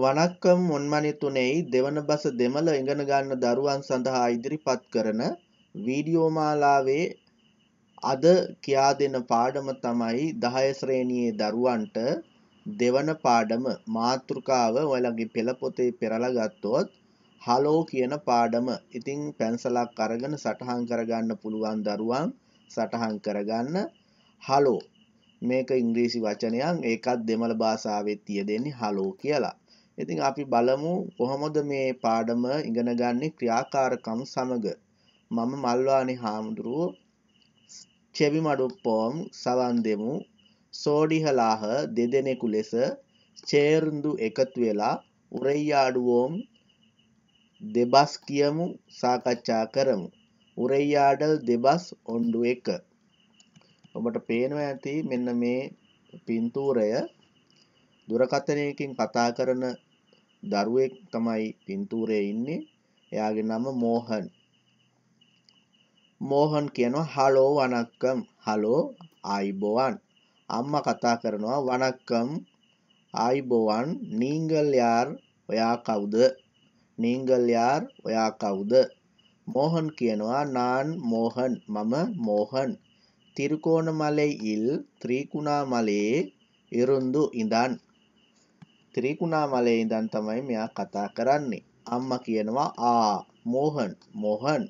වණක්කම් මොන්මනි තුනේයි දෙවන බස දෙමළ ඉගෙන ගන්න දරුවන් සඳහා ඉදිරිපත් කරන වීඩියෝ මාලාවේ අද කියා දෙන පාඩම තමයි 10 ශ්‍රේණියේ දරුවන්ට දෙවන පාඩම මාතෘකාව ඔයලගේ පෙළ පොතේ පෙරලා ගත්තොත් හලෝ කියන පාඩම. ඉතින් පැන්සලක් අරගෙන සටහන් කරගන්න පුළුවන් දරුවන් සටහන් කරගන්න හලෝ. මේක ඉංග්‍රීසි වචනයක්. ඒකත් දෙමළ භාෂාවේ තියෙදෙන්නේ හලෝ කියලා. ඉතින් අපි බලමු කොහොමද මේ පාඩම ඉගෙන ගන්න ක්‍රියාකාරකම් සමග. මම මල්වානි හාමුදුරුව චෙවි මඩුප්පෝම් සවන් දෙමු සෝඩිහලාහ දෙදෙනෙකු ලෙස චේරුන්දු එකතු වෙලා උරෙයියාඩුවෝම් දෙබස් කියමු සාකච්ඡා කරමු. උරෙයියාඩල් දෙබස් ඔන්ඩු එක. ඔබට පේනවා ඇති මෙන්න මේ පින්තූරය දුරකථනයකින් කතා කරන දරුවෙක් තමයි පින්තූරේ ඉන්නේ එයාගේ නම මෝහන් මෝහන් කියනවා හලෝ වනක්කම් හලෝ ආයිබෝවන් අම්ම කතා කරනවා වනක්කම් ආයිබෝවන් නීංගල් යාර් ඔයා කවුද නීංගල් යාර් ඔයා කවුද මෝහන් කියනවා නාන් මෝහන් මම මෝහන් තිරුකෝණ මලේ ඉල් ත්‍රීකුණා මලේ ඉරුන්දු ඉඳන් ත්‍රිකුණාමලේ ඉඳන් තමයි මෙයා කතා කරන්නේ. අම්මා කියනවා ආ මෝහන් මෝහන්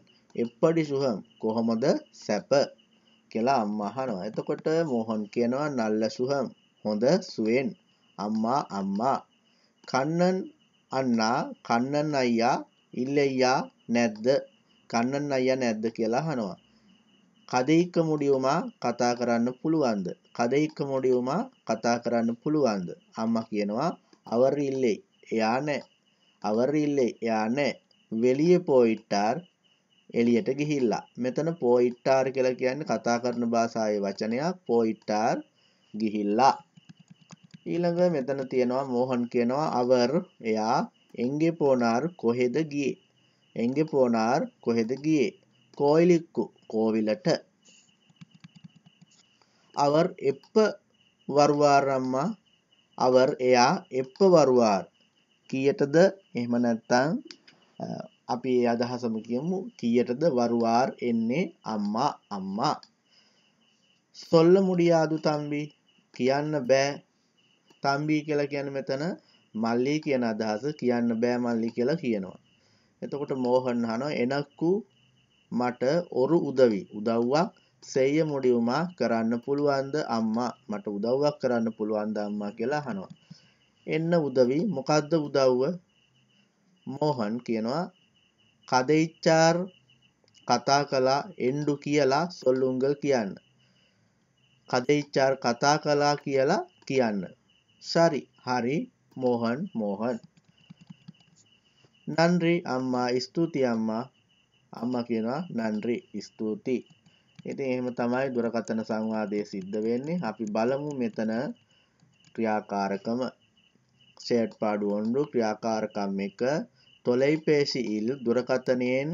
එප්පඩි සුහම් කොහොමද සැප කියලා අම්මා අහනවා. එතකොට මෝහන් කියනවා නල්ල සුහම් හොඳ සුවෙන් අම්මා අම්මා කන්නන් අන්නා කන්නන් අයියා ඉල්ලෙයියා නැද්ද කන්නන් අයියා නැද්ද කියලා අහනවා. කදෙයික මුඩියුමා කතා කරන්න පුළුවන්ද කදෙයික මුඩියුමා කතා කරන්න පුළුවන්ද අම්මා කියනවා அவர் இல்லை யானை அவர் இல்லை யானை வெளிය පොයිට්ටාර් එළියට ගිහිල්ලා. මෙතන පොයිට්ටාර් කියලා කියන්නේ කතා කරන භාෂාවේ වචනයක් පොයිට්ටාර් ගිහිල්ලා. ඊළඟ මෙතන තියෙනවා මෝහන් කියනවා அவர் එයා එංගේ පෝනාර් කොහෙද ගියේ. එංගේ පෝනාර් කොහෙද ගියේ. කෝයිලික්කු කෝවිලට அவர் எப்ப வருவாரம்மா அவர் එයා එප්ප වරුවාර් කියටද එහෙම නැත්තං අපි ඒ අදහසම කියමු කියටද වරුවාර් එන්නේ අම්මා අම්මා සොල්ල මුඩියාදු තම්බි කියන්න බෑ තම්බී කියලා කියන මෙතන මල්ලි කියන අදහස කියන්න බෑ මල්ලි කියලා කියනවා එතකොට මෝහන් හනෝ එනක්කු මට ඔරු උදවි උදව්වක් සෙය මුඩියුමා කරන්න පුළුවන්ද අම්මා මට උදව්වක් කරන්න පුළුවන්ද අම්මා කියලා අහනවා. එන්න උදවි මොකද්ද උදව්ව? මෝහන් කියනවා කදෙයිචාර් කතා කළා එන්ඩු කියලා සොල්ලුංගල් කියන්න. කදෙයිචාර් කතා කළා කියලා කියන්න. සරි හරි මෝහන් මෝහන් නන්රි අම්මා ස්තුති අම්මා අම්මා කියනවා නන්රි ස්තුතියි ඉතින් එහෙම තමයි දුරකථන සංවාදයේ සිද්ධ වෙන්නේ. අපි බලමු මෙතන ක්‍රියාකාරකම ෂේඩ් පාඩු වොන්ඩු ක්‍රියාකාරකම් එක තොලයිපේශීල් දුරකථනයෙන්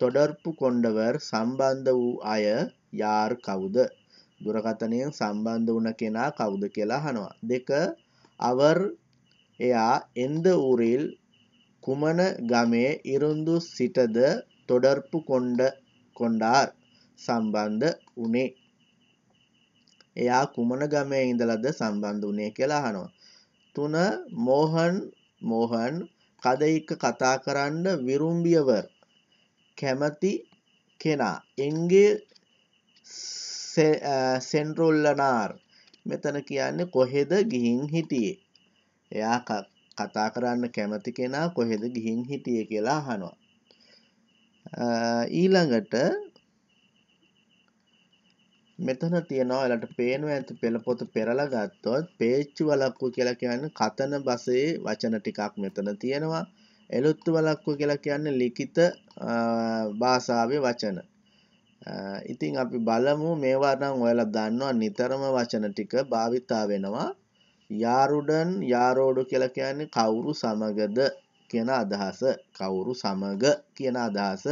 තොඩර්පු කොණ්ඩවර් සම්බන්ධ වූ අය යාර් කවුද? දුරකථනයෙන් සම්බන්ධ වුණ කෙනා කවුද කියලා අහනවා. දෙක අවර් එයා එන්ද ඌරිල් කුමන ගමේ ඉරුන්දු සිටද තොඩර්පු කොණ්ඩ කොණ්ඩාර් සම්බන්ධ වුණේ? එයා කුමන ගමේ ඉඳලද සම්බන්ධ වුණේ කියලා අහනවා. තුන මෝහන් මෝහන් කදයික කතා කරන්න විරුම්බියවර් කැමති කෙනා එන්ගේ සෙන්රොල්ලනාර් මෙතන කියන්නේ කොහෙද ගිහින් හිටියේ එයා කතා කරන්න කැමති කෙනා කොහෙද ගිහින් හිටිය කියලා අහනවා ඊළඟට මෙතන තියෙනවා ඔයාලට පේනවා ඇති පෙළපොත පෙරලා ගත්තොත් පේච්චු වලක්කුව කියලා කියන්නේ කතන බසයේ වචන ටිකක් මෙතන තියෙනවා එලුත්තු වලක්කුව කියලා කියන්නේ ලිඛිත භාෂාවේ වචන. ඉතින් අපි බලමු මේවා නම් ඔයාලා දන්නවා නිතරම වචන ටික භාවිතා වෙනවා. යාරුඩන් යාරෝඩු කියලා කියන්නේ කවුරු සමගද කියන අදහස. කවුරු සමග කියන අදහස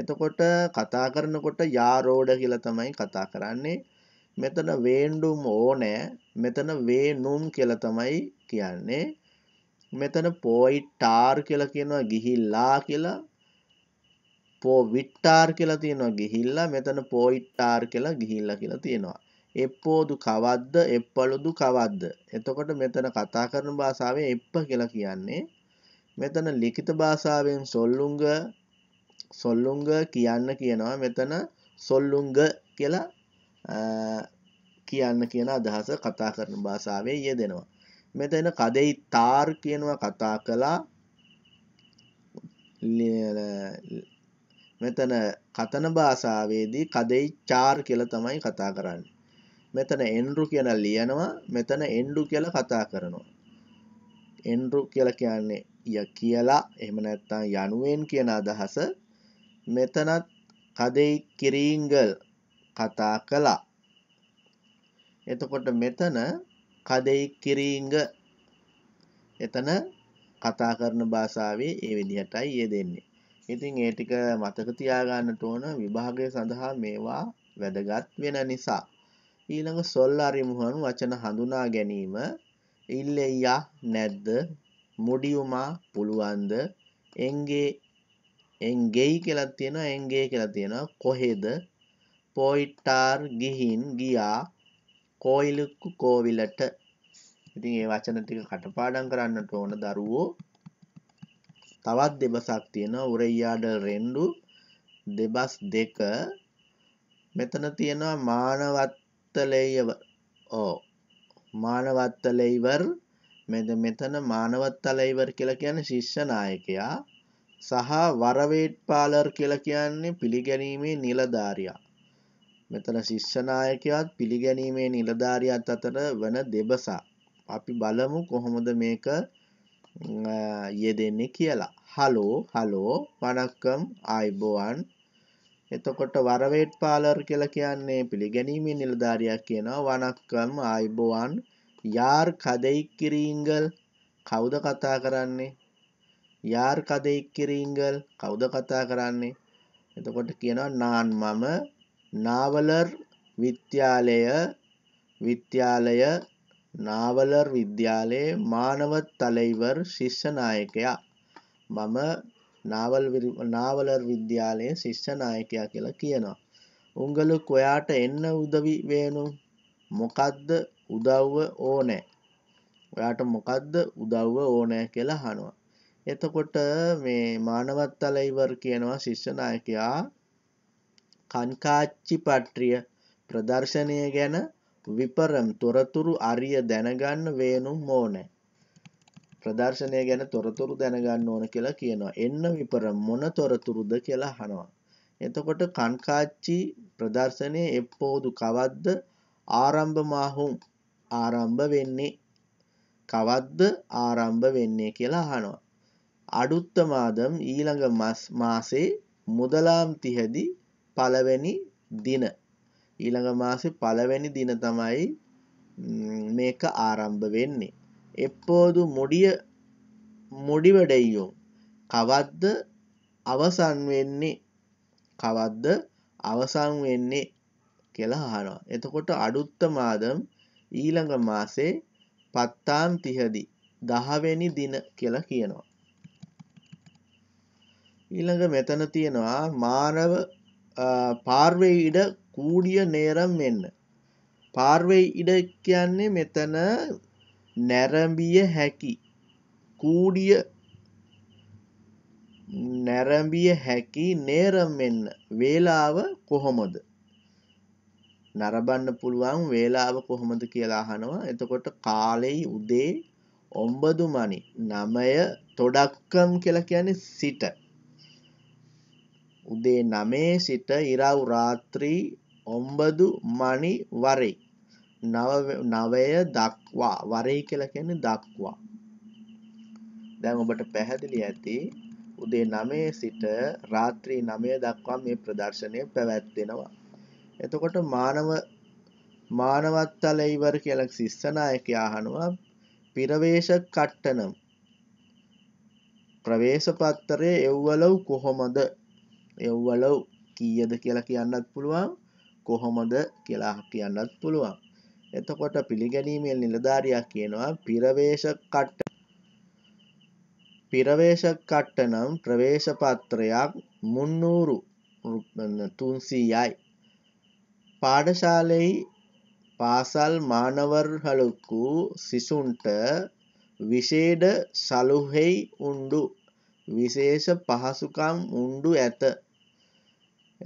එතකොට කතා කරනකොට යාරෝඩ කියලා තමයි කතා කරන්නේ. මෙතන වේන්ඩුම් ඕනෑ මෙතන වේනුම් කියලා තමයි කියන්නේ. මෙතන පෝයි ටාර් කියලා කියනවා ගිහිල්ලා කියලා. පෝ විට්ටාර් කියලා තියෙනවා ගිහිල්ලා මෙතන පෝයිට්ටාර් කියලා ගිහිල්ලා කියලා තියෙනවා. එප්පෝදු කවද්ද එප්පලුදු කවද්ද. එතකොට මෙතන කතා කරන භාසාාවේ එප්ප කියලා කියන්නේ. මෙතන ලිඛිත භාසාාවෙන් සොල්ලුංග සොල්ලුංග කියන්න කියනවා මෙතන සොල්ලුංග කියලා කියන්න කියන අදහස කතා කරන භාසාාවේ ය දෙනවා. මෙතන කදෙයි තාර් කියනවා කතා කළා මෙතන කතන භාසාාවේදී කදෙයි චාර් කියල තමයි කතා කරන්න. මෙතන එන්ඩු කියන ලියනවා මෙතන එන්ඩු කියල කතා කරනවා. එන්ඩු කියල කියන්නේ ය කියලා එම නැත්තම් යනුවෙන් කියන අදහස මෙතනත් කදෙයි කිරීංගල් කතා කළා. එතකොට මෙතන කදෙයි කිරීංග එතන කතා කරන භාෂාවේ ඒ විදිහටයි යෙදෙන්නේ. ඉතින් ඒ ටික මතක තියාගන්නට ඕන විභාගය සඳහා මේවා වැදගත් වෙන නිසා. ඊළඟ සොල්ලාරි මුහුණු වචන හඳුනා ගැනීම ඉල්ලෙයියා නැද්ද මුඩියුමා පුළුවන්ද එන්ගේ එන්ගෙයි කියලා තියෙනවා එන්ගේ කියලා තියෙනවා කොහෙද පොයිටාර් ගිහින් ගියා කෝයිලුක්කු කෝවිලට ඉතින් ඒ වචන ටික කටපාඩම් කරන්නට ඕන දරුවෝ තවත් දෙබසක් තියෙනවා උරෙයියාඩල් රෙන්ඩු දෙබස් දෙක මෙතන තියෙනවා මානවත්තලේයව ඕ මානවත්තලේයිවර් මෙද මෙතන මානවත්තලේයිවර් කියලා කියන්නේ ශිෂ්‍ය නායකයා සහ වරවේට් පාලර් කියලා කියන්නේ පිළිගැනීමේ නිලධාරියා. මෙතන ශිෂ්‍යනායකයත් පිළිගැනීමේ නිලධාරියත් අතර වන දෙබසා. අපි බලමු කොහොමද මේක යෙදෙන්නේ කියලා. හලෝ හලෝ වනක්කම් අයිබෝවන් එතකොට වරවේට් පාලර් කියල කියන්නේ පිළිගැනීමේ නිලධාරයක් කියනවා වනක්කම් අයිබෝවන් යාර් කදෙයි කිරීංගල් කවුද කතා කරන්නේ යාර් කද ඉක්කිරීංගල් කවුද කතා කරන්නේ එතකොට කියනවා නාන් මම නාවලර් විද්‍යාලය විද්‍යාලය නාවලර් විද්‍යාලයේ මානව තලයිවර් ශිෂ්ෂනායකයා මම නාවල් නාවලර් විද්‍යාලයේ ශිෂ්ෂනායකයා කියලා කියනවා. උංගලු කොයාට එන්න උදවි වේනු මොකක්ද උදව්ව ඕනෑ. ඔයාට මොකක්ද උදව්ව ඕනෑ කියලා හනවා. එතකොට මේ මානවත්තල ඉවර කියනවා ශිෂ්‍යනායකයා කංකාච්චි පට්‍රිය ප්‍රදර්ශනය ගැන විපරම් තොරතුරු අරිය දැනගන්න වේනුම් ඕනෑ. ප්‍රදර්ශනය ගැන තොරතුරු දැනගන්න ඕන කියලා කියනවා. එන්න විපර මොන තොරතුරුද කියලා හනවා. එතකොට කන්කාච්චි ප්‍රදර්ශනය එපෝදු කවද්ද ආරම්භ මාහුම් ආරම්භ වෙන්නේ කවද්ද ආරම්භ වෙන්නේ කියලා හනවා. අඩුත්ත මාදම් ඊළඟ මස් මාසේ මුදලාම් තිහදි පලවැනි දින ඊළඟ මාසෙ පලවැනි දින තමයි මේක ආරම්භ වෙන්නේ එප්පෝදු මොඩිය මොඩිවඩෙයියෝ කවද්ද අවසන් වෙන්නේ කවද්ද අවසන් වෙන්නේ කියලා හනවා එතකොට අඩුත්ත මාදම් ඊළඟ මාසේ පත්තාම් තිහදි දහවැනි දින කියලා කියනවා ඊළඟ මෙතන තියෙනවා මානව පාර්වේ ඉඩ කූඩිය නේරම් වෙන්න. පාර්වේ ඉඩ කියන්නේ මෙතන නැරඹිය හැකි කූඩිය නැරඹිය හැකි නේරම් වෙන්න වේලාව කොහොමද නරඹන්න පුළුවන් වේලාව කොහොමද කියලා අහනවා එතකොට කාලෙයි උදේ ඔම්බදු මණි 9 තොඩක්කම් කියලා කියන්නේ සිට උදේ නමේ සිට ඉරව් රාත්‍රී ඔම්බදු මණි වරේ නවය දක්වා වරේ කියලා කියන්නේ දක්වා දැන් ඔබට පැහැදිලි ඇති උදේ 9 සිට රාත්‍රී 9 දක්වා මේ ප්‍රදර්ශනය පැවැත්වෙනවා එතකොට මානව මානවත්තල ඉවර කියලා ශිස්සනායකයා අහනවා පිරවේශ කට්ටනම් ප්‍රවේශ පත්තරේ එව්වලව් කොහොමද එව්වලව් කීයද කියලා කියන්නත් පුළුවන් කොහොමද කියලා කියන්නත් පුළුවන් එතකොට පිළිගැනීමෙන් නිලධාරියක් කියනවා පිරවේශ කට්ට පිරවේශ කට්ට නම් ප්‍රවේශපත්‍රයක් මුන්නූරු තුන්සීයයි පාඩශාලෙහි පාසල් මානවර්හලොක්කු සිසුන්ට විෂේඩ සලුහෙයි උණ්ඩු විශේෂ පහසුකම් උණ්ඩු ඇත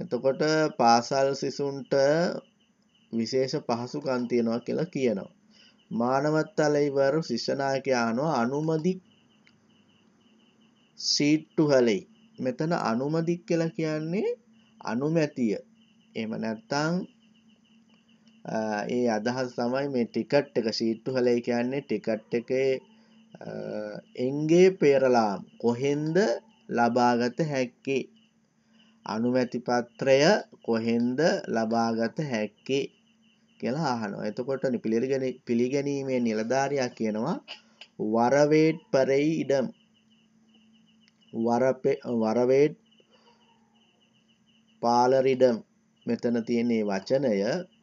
එතකොට පාසල් සිසුන්ට විශේෂ පහසුකම් තියෙනවා කියලා කියනවා. මානවත්තලයිවරු ශිෂ්‍යනායකයා අහනවා අනුමදි සීට්ටු හලෙයි. මෙතන අනුමදික් කියලා කියන්නේ අනුමැතිය. එහෙම නැත්තම් ඒ අදහස් තමයි මේ ටිකට් එක සීට්ටු හලේ කියන්නේ ටිකට් එකේ එන්ගේ පෙරලාම් කොහෙන්ද ලබාගත හැක්කේ අනුමැතිපත්‍රය කොහෙන්ද ලබාගත හැක්කේ කියලා අහනවා. එතකොට පිළිගැනීමේ නිලධාරියා කියනවා වරවේට් පරෙයි ඉඩම් වරවේට් පාලරිඩම් මෙතන තියන්නේ වචනය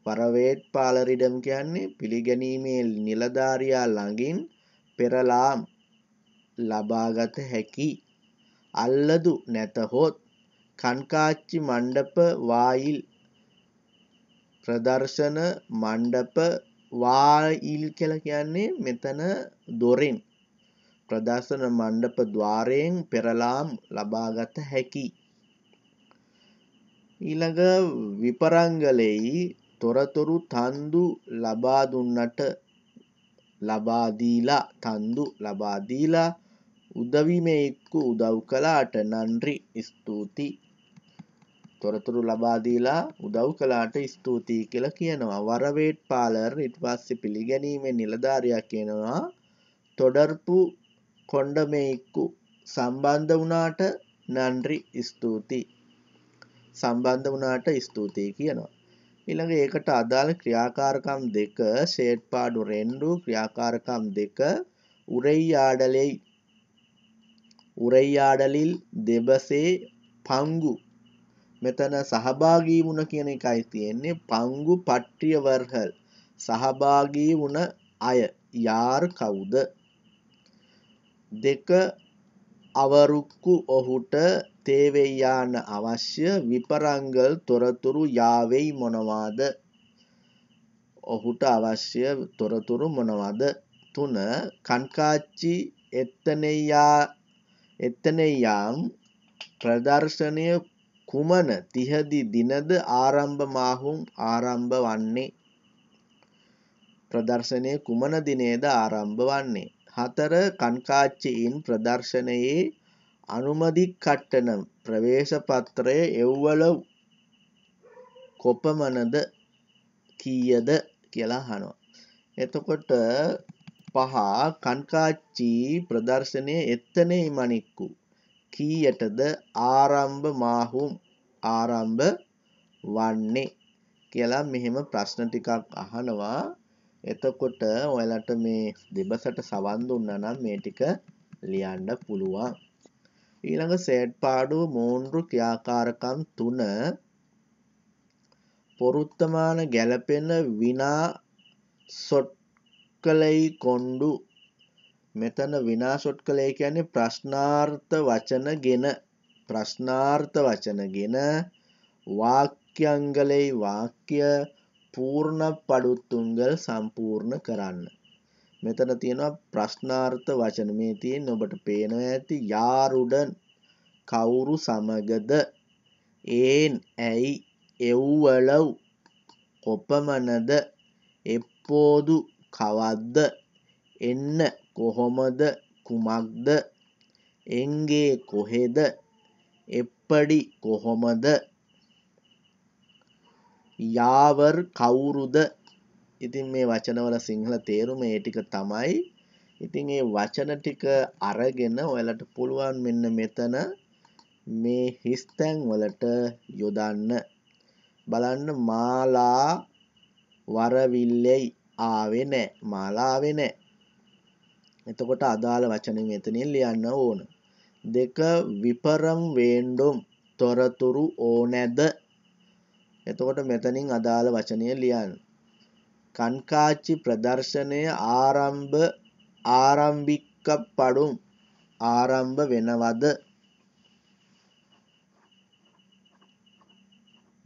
වරවේට් පාලරිඩම් කියන්නේ පිළිගැනීමේ නිලධාරයා ළඟින් පෙරලාම් ලබාගත හැකි අල්ලදු නැතහොත් කண்කාච්චි මණ්ඩප වායිල් ප්‍රදර්ශන මණ්ඩප වායිල් කියලා කියන්නේ මෙතන දොරෙන් ප්‍රදර්ශන මණ්ඩප ద్వාරයෙන් පෙරලාම් ලබාගත හැකි ඊළඟ විපරංගලෙයි තොරතුරු තන්දු ලබා දුන්නට ලබා දීලා තන්දු ලබා දීලා උදවිමේක්කු උදව් කළාට නන්රි ස්තුතියි තොරතුරු ලබා දීලා උදව් කළාට ස්තුතියි කියලා කියනවා. වරවේට් පාලර් ඊට පස්සේ පිළිගැනීමේ නිලධාරියා කියනවා තොඩර්පු කොණ්ඩමේක්කු සම්බන්ධ වුණාට නන්රි ස්තුති. සම්බන්ධ වුණාට ස්තුතියි කියනවා. ඊළඟ ඒකට අදාළ ක්‍රියාකාරකම් දෙක ෂේඩ් පාඩු රෙන්ඩු ක්‍රියාකාරකම් දෙක උරෙයියාඩලෙයි උරෙයියාඩලිල් දෙබසේ පංගු මෙතන සහභාගී වුණ කියන එකයි තියෙන්නේ පංගු පට්ටිය වර්හල් සහභාගී වුණ අය යාර් කවුද දෙක අවරුක්කු ඔහුට තේවෙයාන අවශ්‍ය විපරංගල් තොරතුරු යාවෙයි මොනවාද ඔහුට අවශ්‍ය තොරතුරු මොනවද තුන කන්කාච්චි එත්තනෙයා එත්තනෙයාම් ප්‍රදර්ශනය කුමන තිහදි දිනද ආරම්භ මාහුම් ආරම්භ වන්නේ ප්‍රදර්ශනය කුමන දිනේද ආරම්භ වන්නේ හතර කන්කාච්චීන් ප්‍රදර්ශනයේ අනුමදි කට්ටන ප්‍රවේශ පත්‍රය එව්වල කොපමණද කීයද කියලා අහනවා එතකොට පහ කන්කාච්චී ප්‍රදර්ශනය එත්තනේ මණික්කු කීයටද ආරම්භ මාහුම් ආරම්භ වන්නේ කියලා මෙහෙම ප්‍රශ්න ටිකක් අහනවා. එතකොට ඔයාලට මේ දෙබසට සවන් දුන්නා නම් මේ ටික ලියන්න පුළුවන්. ඊළඟ සෙට් පාඩුව මූන්රු ක්‍රියාකාරකම් 3 පොරුත්තමාන ගැලපෙන විනා සොට්කලයි කොණ්ඩු මෙතන විනාශොට් කළේ කියන්නේ ප්‍රශ්නාර්ථ වචනගෙන ප්‍රශ්නාර්ථ වචනගෙන වාක්‍යංගලෙයි වාක්‍ය පූර්ණ පඩුත්තුන්ගල් සම්පූර්ණ කරන්න. මෙතන තියෙනවා ප්‍රශ්නාර්ථ වචන මේ තියෙන් ඔබට පේනව ඇති යාරුඩ කවුරු සමගද ඒන් ඇයි එව්වලව් කොපමනද එප්පෝදු කවද්ද එන්න කොහොමද කුමක්ද එන්ගේ කොහෙද එප්පඩි කොහොමද යාවර් කවුරුද ඉතින් මේ වචනවල සිංහල තේරුම ඒටික තමයි ඉතින් ඒ වචන ටික අරගෙන ඔයලට පුළුවන් මෙන්න මෙතන මේ හිස්තැන් වලට යොදන්න බලන්න මාලා වරවිල්ලෙයි ආවෙ නෑ මාලාවෙ නෑ එතකොට අදාළ වචනය මෙතනින් ලියන්න ඕන. දෙක විපරම් වේන්ඩුම් තොරතුරු ඕනැද එතකොට මෙතනින් අදාළ වචනය ලියන්න. කන්කාච්චි ප්‍රදර්ශනය ආරම්භ ආරම්භික්ක පඩුම් ආරම්භ වෙනවද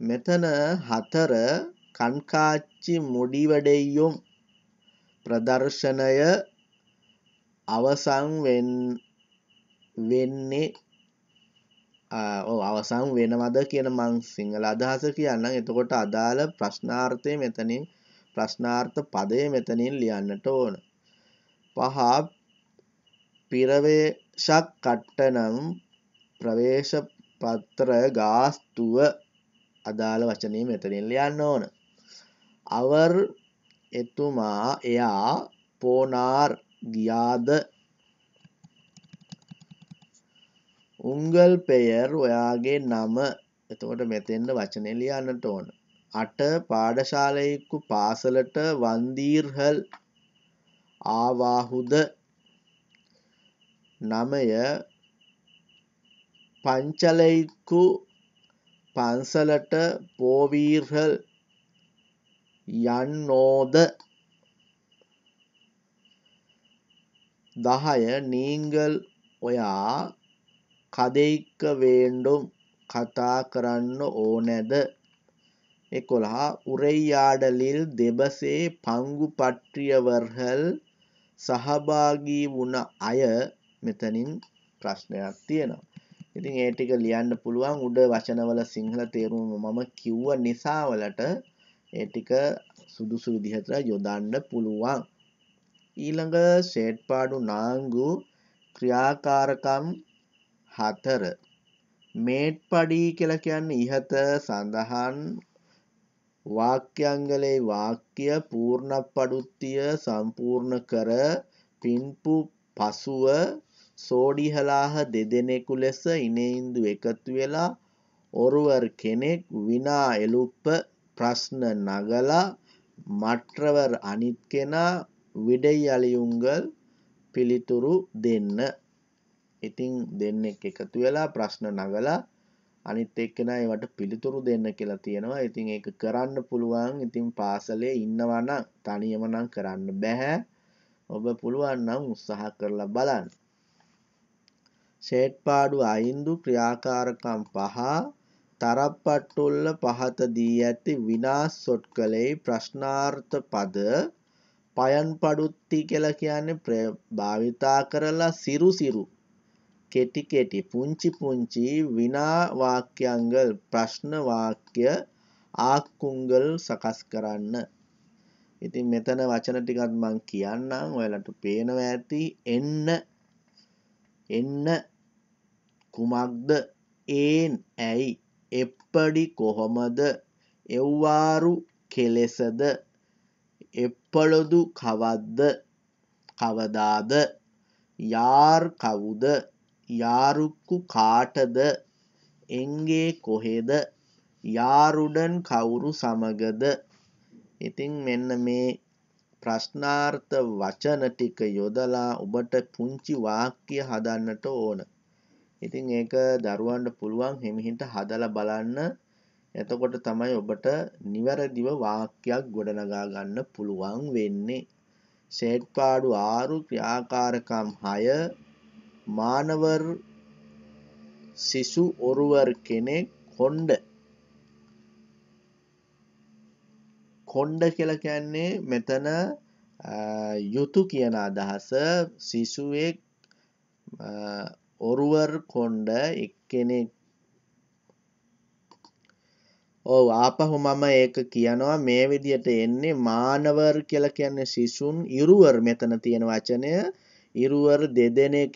මෙතන හතර කන්කාච්චි මුඩිවඩෙයුම් ප්‍රදර්ශනය අවසන් වෙන්නේ අවසන් වෙනවද කියන මං සිංහල අදහස කියන්න එතකොට අදාළ ප්‍රශ්නාර්ථය මෙතනින් ප්‍රශ්නාර්ථ පදය මෙතනින් ලියන්නට ඕන පහ පිරවේශක් කට්ටනම් ප්‍රවේශ පත්‍ර ගාස්තුව අදාළ වචනය මෙතනින් ලියන්න ඕන අවර් එතුමා එයා පෝනාර් ගියාද උංගල් පෙයර් ඔයාගේ නම එතකොට මෙතෙන්ට වචනය ලියන්නට ඕන. අට පාඩශාලයෙක්කු පාසලට වන්දීර්හල් ආවාහුද නමය පංචලෙක්කු පන්සලට පෝවීර්හල් යන්නෝද தஹய நீங்கள் ඔයා කදෙයික්ක වේන්ඩුම් කතා කරන්න ඕනැද එකොළහා උරෙයියාඩලිල් දෙබසේ පංගු පට්ටියවර්හල් සහභාගී වුණ අය මෙතනින් ප්‍රශ්නයක් තියෙනවා ඉතින් ඒටික ලියන්න පුළුවන් උඩ වචනවල සිංහල තේරුම මම කිව්ව නිසාවලට ඒටික සුදුසු විදිහතර යොදන්න පුළුවන් ඊළඟ සේට්පාඩු නාංගු ක්‍රියාකාරකම් හතර මේට්පඩී කළ කියන්න ඉහත සඳහන් වාක්‍යංගලේ වාක්‍ය පූර්ණ පඩුත්තිය සම්පූර්ණ කර පින්පු පසුව සෝඩිහලාහ දෙදෙනෙකු ලෙස ඉනයින්දු එකතු වෙලා ඔරුවර් කෙනෙක් විනා එලුප්ප ප්‍රශ්න නගලා මට්‍රවර් අනිත් කෙනා විඩයියලියුන්ගල් පිළිතුරු දෙන්න. ඉතිං දෙන්නෙක් එකතු වෙලා ප්‍රශ්න නගලා අනිත් එක්කෙනයට පිළිතුරු දෙන්න කියලා තියෙනවා ඉතිං ඒ කරන්න පුළුවන් ඉතින් පාසලේ ඉන්නවන තනියමනම් කරන්න බැහැ ඔබ පුළුවන්නම් උත්සාහ කරලා බලන්න. ෂේට්පාඩු අයින්දු ක්‍රියාකාරකම් පහ තරප්පට්ටුල්ල පහත දී ඇති විනාස් සොට් කළෙයි ප්‍රශ්නාර්ථ පද පයන් පඩුත්ති කියලා කියන්නේ භාවිතා කරලා සිරු සිරු කෙටි කෙටි පුංචි පුංචි විනා වාක්‍යංගල් ප්‍රශ්න වාක්‍ය ආකුංගල් සකස් කරන්න. ඉතින් මෙතන වචන ටිකක් මම කියන්නම් ඔයාලට පේනවා ඇති එන්න එන්න කුමක්ද ඒන් ඇයි එප්පඩි කොහොමද එව්වාරු කෙලෙසද උපලොදු කවද්ද කවදාද යාර් කවුද යාරුක්කු කාටද එන්ගේ කොහෙද යාරුඩන් කවුරු සමගද ඉතිං මෙන්න මේ ප්‍රශ්නාර්ථ වචන ටික යොදලා ඔබට පුංචි වාක්‍ය හදන්නට ඕන. ඉතිං ඒක දරුවන්ට පුළුවන් හෙමිහිට හදල බලන්න එතකොට තමයි ඔබට නිවැරදිව වාක්‍යයක් ගොඩනගා ගන්න පුළුවන් වෙන්නේ. සේක්කාඩු ආරු ක්‍රියාකාරකම් 6 මානවර් සිසු ඔරුවර් කෙනෙක් කොණ්ඩ කොණ්ඩ කියලා කියන්නේ මෙතන යුතු කියන අදහස සිසුවෙක් ඔරුවර් කොණ්ඩ එක්කෙනෙක් ඔව් ආපහු මම ඒක කියනවා මේ විදිහට එන්නේ මානවර් කියලා කියන්නේ සිසුන් ඉරුවර් මෙතන තියෙන වචනය ඉරුවර් දෙදෙනෙක්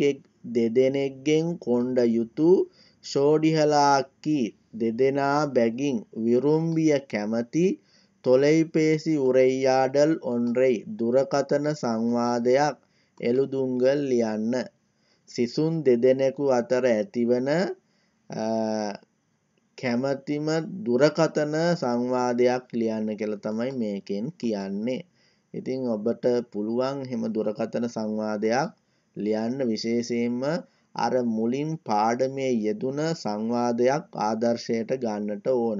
දෙදෙනෙක්ගෙන් කොණ්ඩ යුතු ෂෝඩිහලාකි දෙදෙනා බැගින් විරුම්බිය කැමති තොලයිපේසි උරෙයියාඩල් ඔන්රෙයි දුරකතන සංවාදයක් එළුදුංගල් ලියන්න. සිසුන් දෙදෙනෙකු අතර ඇතිවන කැමතිම දුරකතන සංවාදයක් ලියන්න කියල තමයි මේකෙන් කියන්නේ. ඉතිං ඔබට පුළුවන් හෙම දුරකතන සංවාදයක් ලියන්න විශේෂයෙන්ම අර මුලින් පාඩමේ යෙදුන සංවාදයක් ආදර්ශයට ගන්නට ඕන.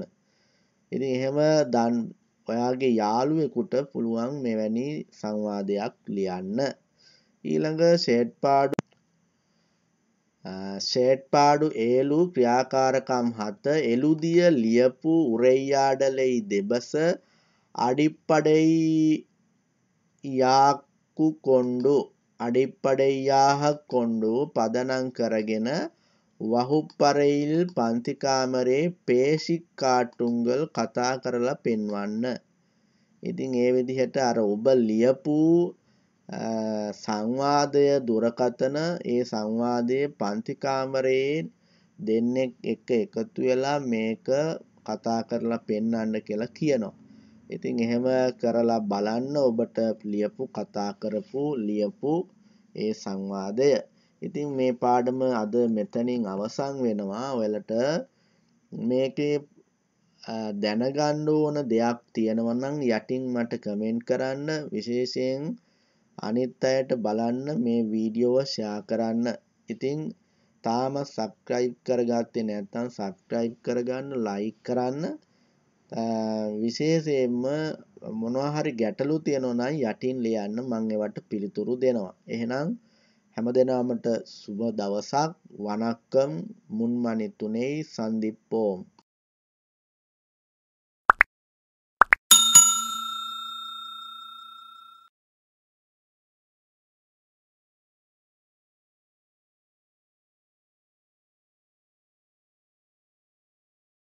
ඉති එහෙම දන් ඔයාගේ යාළුවෙකුට පුළුවන් මෙවැනි සංවාදයක් ලියන්න. ඊළඟ සේට් පාඩු ෂේට්පාඩු ඒලු ක්‍රියාකාරකම් හත එළුදිය ලියපු උරෙයියාඩලෙයි දෙබස අඩිප්පඩෙයි යාක්කු කොණ්ඩු අඩිප්පඩෙයියාහ කොණ්ඩු පදනං කරගෙන වහුප්පරයිල් පන්තිකාමරේ පේශික් කාටුන්ගල් කතා කරලා පෙන්වන්න. ඉතින් ඒ විදිහට අර ඔබ ලියපු සංවාදය දුරකතන ඒ සංවාදය පන්තිකාමරයෙන් දෙන්නෙක් එක එකතු වෙලා මේක කතා කරලා පෙන්නන්න කියලා කියනවා. ඉතින් එහෙම කරලා බලන්න ඔබට ලියපු කතා කරපු ලියපු ඒ සංවාදය. ඉතින් මේ පාඩම අද මෙතනින් අවසන් වෙනවා ඔයාලට මේකේ දැනගන්න ඕන දෙයක් තියෙනවනම් යටින් මට කමෙන්ට් කරන්න විශේෂයෙන් අනිත් අයට බලන්න මේ වීඩියෝව ෂෙයා කරන්න. ඉතින් තාම සබ්ස්ක්‍රයිබ් කරගත්තේ නැත්නම් සබ්ස්ක්‍රයිබ් කරගන්න, ලයික් කරන්න. විශේෂයෙන්ම මොනවා හරි ගැටලු තියෙනවා නම් යටින් ලියන්න මම ඒවට පිළිතුරු දෙනවා. එහෙනම් හැමදෙනාමට සුබ දවසක්. වණක්කම් මුන්මනි තුනේ සන්දිප්පෝම්